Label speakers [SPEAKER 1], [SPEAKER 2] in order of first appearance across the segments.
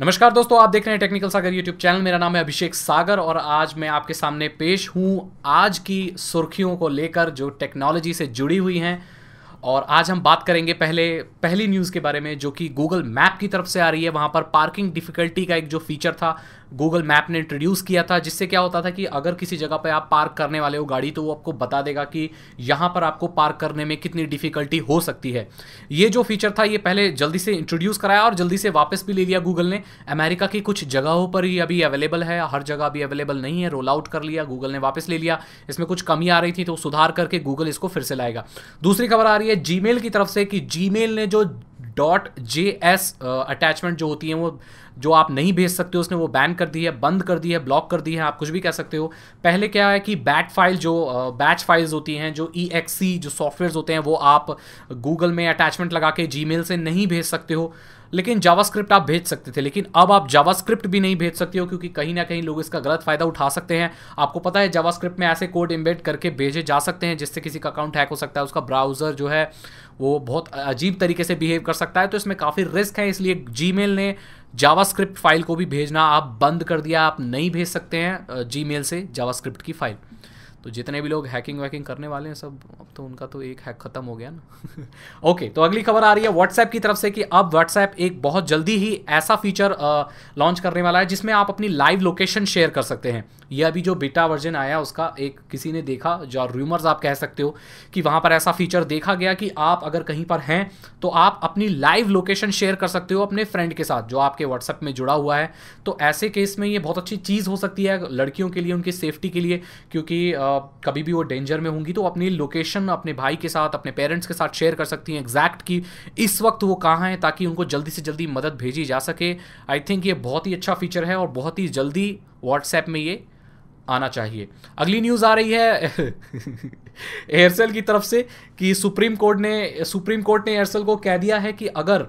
[SPEAKER 1] नमस्कार दोस्तों आप देख रहे हैं टेक्निकल सागर यूट्यूब चैनल मेरा नाम है अभिषेक सागर और आज मैं आपके सामने पेश हूं आज की सुर्खियों को लेकर जो टेक्नोलॉजी से जुड़ी हुई हैं और आज हम बात करेंगे पहले पहली न्यूज़ के बारे में जो कि गूगल मैप की तरफ से आ रही है वहाँ पर पार्किंग डिफ़िकल्टी का एक जो फीचर था गूगल मैप ने इंट्रोड्यूस किया था जिससे क्या होता था कि अगर किसी जगह पर आप पार्क करने वाले हो गाड़ी तो वो आपको बता देगा कि यहाँ पर आपको पार्क करने में कितनी डिफ़िकल्टी हो सकती है ये जो फीचर था ये पहले जल्दी से इंट्रोड्यूस कराया और जल्दी से वापस भी ले लिया गूगल ने अमेरिका की कुछ जगहों पर ही अभी अवेलेबल है हर जगह अभी अवेलेबल नहीं है रोल आउट कर लिया गूगल ने वापस ले लिया इसमें कुछ कमी आ रही थी तो सुधार करके गूगल इसको फिर से लाएगा दूसरी खबर आ रही है जी की तरफ से कि जी ने जो डॉट जे एस अटैचमेंट जो होती है वो जो आप नहीं भेज सकते उसने वो बैन कर दी है बंद कर दी है ब्लॉक कर दी है आप कुछ भी कह सकते हो पहले क्या है कि बैट फाइल जो बैच फाइल्स होती हैं जो ई जो सॉफ्टवेयर होते हैं वो आप गूगल में अटैचमेंट लगा के जी से नहीं भेज सकते हो लेकिन जावास्क्रिप्ट आप भेज सकते थे लेकिन अब आप जावास्क्रिप्ट भी नहीं भेज सकते हो क्योंकि कहीं ना कहीं लोग इसका गलत फायदा उठा सकते हैं आपको पता है जावास्क्रिप्ट में ऐसे कोड इम्बेड करके भेजे जा सकते हैं जिससे किसी का अकाउंट हैक हो सकता है उसका ब्राउज़र जो है वो बहुत अजीब तरीके से बिहेव कर सकता है तो इसमें काफ़ी रिस्क है इसलिए जी ने जावास्क्रिप्ट फाइल को भी भेजना आप बंद कर दिया आप नहीं भेज सकते हैं जी मेल से जावास्क्रिप्ट की फाइल तो जितने भी लोग हैकिंग वैकिंग करने वाले हैं सब अब तो उनका तो एक हैक खत्म हो गया ना ओके तो अगली खबर आ रही है व्हाट्सएप की तरफ से कि अब व्हाट्सएप एक बहुत जल्दी ही ऐसा फीचर लॉन्च करने वाला है जिसमें आप अपनी लाइव लोकेशन शेयर कर सकते हैं यह अभी जो बीटा वर्जन आया उसका एक किसी ने देखा जो र्यूमर्स आप कह सकते हो कि वहाँ पर ऐसा फीचर देखा गया कि आप अगर कहीं पर हैं तो आप अपनी लाइव लोकेशन शेयर कर सकते हो अपने फ्रेंड के साथ जो आपके व्हाट्सएप में जुड़ा हुआ है तो ऐसे केस में ये बहुत अच्छी चीज़ हो सकती है लड़कियों के लिए उनकी सेफ्टी के लिए क्योंकि आ, कभी भी वो डेंजर में होंगी तो अपनी लोकेशन अपने भाई के साथ अपने पेरेंट्स के साथ शेयर कर सकती हैं एग्जैक्ट कि इस वक्त वो कहाँ हैं ताकि उनको जल्दी से जल्दी मदद भेजी जा सके आई थिंक ये बहुत ही अच्छा फीचर है और बहुत ही जल्दी व्हाट्सएप में ये आना चाहिए अगली न्यूज़ आ रही है एयरसेल की तरफ से कि सुप्रीम कोर्ट ने सुप्रीम कोर्ट ने एयरसेल को कह दिया है कि अगर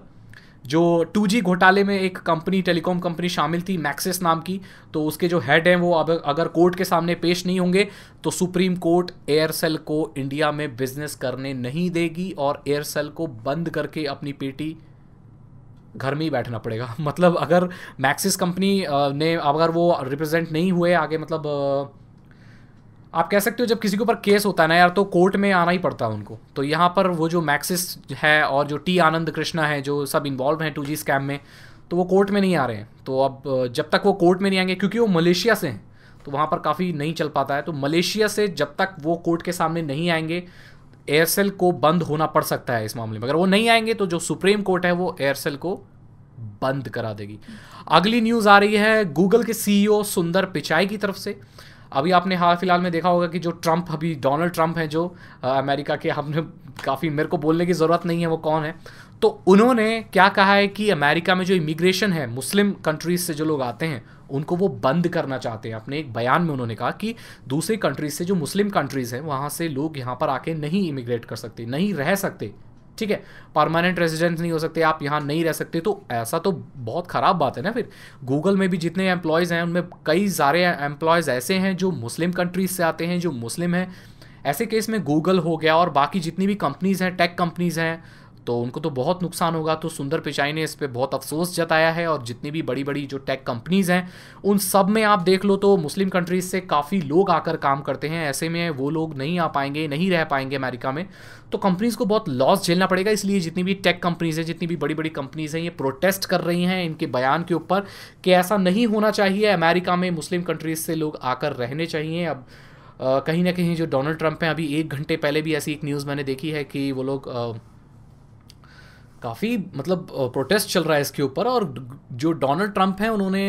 [SPEAKER 1] जो 2G घोटाले में एक कंपनी टेलीकॉम कंपनी शामिल थी मैक्सिस नाम की तो उसके जो हेड हैं वो अब अगर कोर्ट के सामने पेश नहीं होंगे तो सुप्रीम कोर्ट एयरसेल को इंडिया में बिजनेस करने नहीं देगी और एयरसेल को बंद करके अपनी पेटी घर में ही बैठना पड़ेगा मतलब अगर मैक्सिस कंपनी ने अगर वो रिप्रेजेंट नहीं हुए आगे मतलब आप कह सकते हो जब किसी के ऊपर केस होता है ना यार तो कोर्ट में आना ही पड़ता है उनको तो यहाँ पर वो जो मैक्सिस है और जो टी आनंद कृष्णा है जो सब इन्वॉल्व हैं टू जी स्कैम में तो वो कोर्ट में नहीं आ रहे हैं तो अब जब तक वो कोर्ट में नहीं आएंगे क्योंकि वो मलेशिया से हैं तो वहाँ पर काफ़ी नहीं चल पाता है तो मलेशिया से जब तक वो कोर्ट के सामने नहीं आएंगे एयरसेल को बंद होना पड़ सकता है इस मामले में अगर वो नहीं आएंगे तो जो सुप्रीम कोर्ट है वो एयरसेल को बंद करा देगी अगली न्यूज़ आ रही है गूगल के सीईओ e सुंदर पिचाई की तरफ से अभी आपने हाल फिलहाल में देखा होगा कि जो ट्रंप अभी डोनाल्ड ट्रंप हैं जो आ, अमेरिका के हमने काफ़ी मेरे को बोलने की ज़रूरत नहीं है वो कौन है तो उन्होंने क्या कहा है कि अमेरिका में जो इमिग्रेशन है मुस्लिम कंट्रीज से जो लोग आते हैं उनको वो बंद करना चाहते हैं अपने एक बयान में उन्होंने कहा कि दूसरी कंट्रीज से जो मुस्लिम कंट्रीज़ हैं वहाँ से लोग यहाँ पर आके नहीं इमिग्रेट कर सकते नहीं रह सकते ठीक है परमानेंट रेजिडेंट नहीं हो सकते आप यहाँ नहीं रह सकते तो ऐसा तो बहुत ख़राब बात है ना फिर गूगल में भी जितने एम्प्लॉयज़ हैं उनमें कई सारे एम्प्लॉयज़ ऐसे हैं जो मुस्लिम कंट्रीज से आते हैं जो मुस्लिम हैं ऐसे केस में गूगल हो गया और बाकी जितनी भी कंपनीज़ हैं टेक कंपनीज़ हैं तो उनको तो बहुत नुकसान होगा तो सुंदर पिचाई ने इस पर बहुत अफसोस जताया है और जितनी भी बड़ी बड़ी जो टेक कंपनीज़ हैं उन सब में आप देख लो तो मुस्लिम कंट्रीज़ से काफ़ी लोग आकर काम करते हैं ऐसे में वो लोग नहीं आ पाएंगे नहीं रह पाएंगे अमेरिका में तो कंपनीज़ को बहुत लॉस झेलना पड़ेगा इसलिए जितनी भी टेक कंपनीज़ हैं जितनी भी बड़ी बड़ी कंपनीज़ हैं ये प्रोटेस्ट कर रही हैं इनके बयान के ऊपर कि ऐसा नहीं होना चाहिए अमेरिका में मुस्लिम कंट्रीज़ से लोग आकर रहने चाहिए अब कहीं ना कहीं जो डोनाल्ड ट्रंप हैं अभी एक घंटे पहले भी ऐसी एक न्यूज़ मैंने देखी है कि वो लोग काफ़ी मतलब प्रोटेस्ट चल रहा है इसके ऊपर और जो डोनाल्ड ट्रंप हैं उन्होंने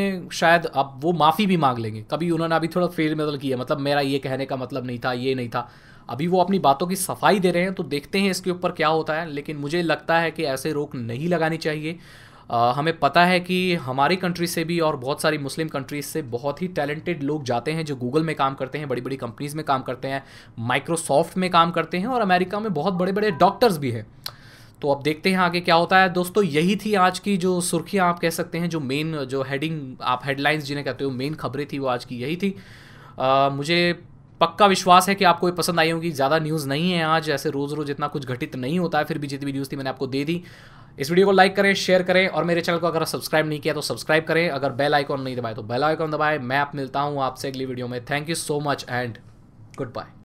[SPEAKER 1] शायद अब वो माफ़ी भी मांग लेंगे कभी उन्होंने अभी थोड़ा फेर मतलब किया मतलब मेरा ये कहने का मतलब नहीं था ये नहीं था अभी वो अपनी बातों की सफाई दे रहे हैं तो देखते हैं इसके ऊपर क्या होता है लेकिन मुझे लगता है कि ऐसे रोक नहीं लगानी चाहिए आ, हमें पता है कि हमारी कंट्री से भी और बहुत सारी मुस्लिम कंट्रीज से बहुत ही टैलेंटेड लोग जाते हैं जो गूगल में काम करते हैं बड़ी बड़ी कंपनीज़ में काम करते हैं माइक्रोसॉफ्ट में काम करते हैं और अमेरिका में बहुत बड़े बड़े डॉक्टर्स भी हैं तो अब देखते हैं आगे क्या होता है दोस्तों यही थी आज की जो सुर्खियाँ आप कह सकते हैं जो मेन जो हेडिंग आप हेडलाइंस जिन्हें कहते हो मेन खबरें थी वो आज की यही थी आ, मुझे पक्का विश्वास है कि आपको ये पसंद आई होगी ज़्यादा न्यूज़ नहीं है आज ऐसे रोज़ रोज़ इतना कुछ घटित नहीं होता है फिर भी जितनी भी न्यूज़ थी मैंने आपको दे दी इस वीडियो को लाइक करें शेयर करें और मेरे चैनल को अगर सब्सक्राइब नहीं किया तो सब्सक्राइब करें अगर बेल आइकॉन नहीं दबाए तो बेल आइकॉन दबाएं मैं आप मिलता हूँ आपसे अगली वीडियो में thank you so much and good bye